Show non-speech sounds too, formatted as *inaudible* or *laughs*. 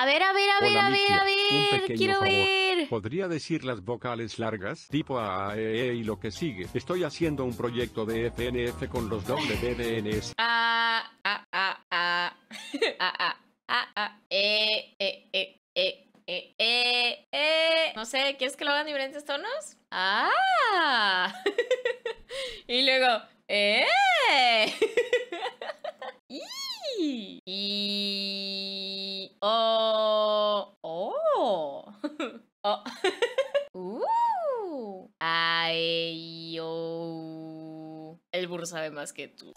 A ver, a ver, a ver, a ver, a ver. Quiero favor. ¿Podría decir las vocales largas? Tipo A, E, E y lo que sigue. Estoy haciendo un proyecto de FNF con los WDNs. A, A, A, A. *laughs* A, A, A, A E, E, E, E. E, E, E No sé, ¿quieres que lo hagan diferentes tonos? ¡Ah! *laughs* y luego, ¡eh! *laughs* y, Oh. *laughs* Uh. Ay, yo. El burro sabe más que tú.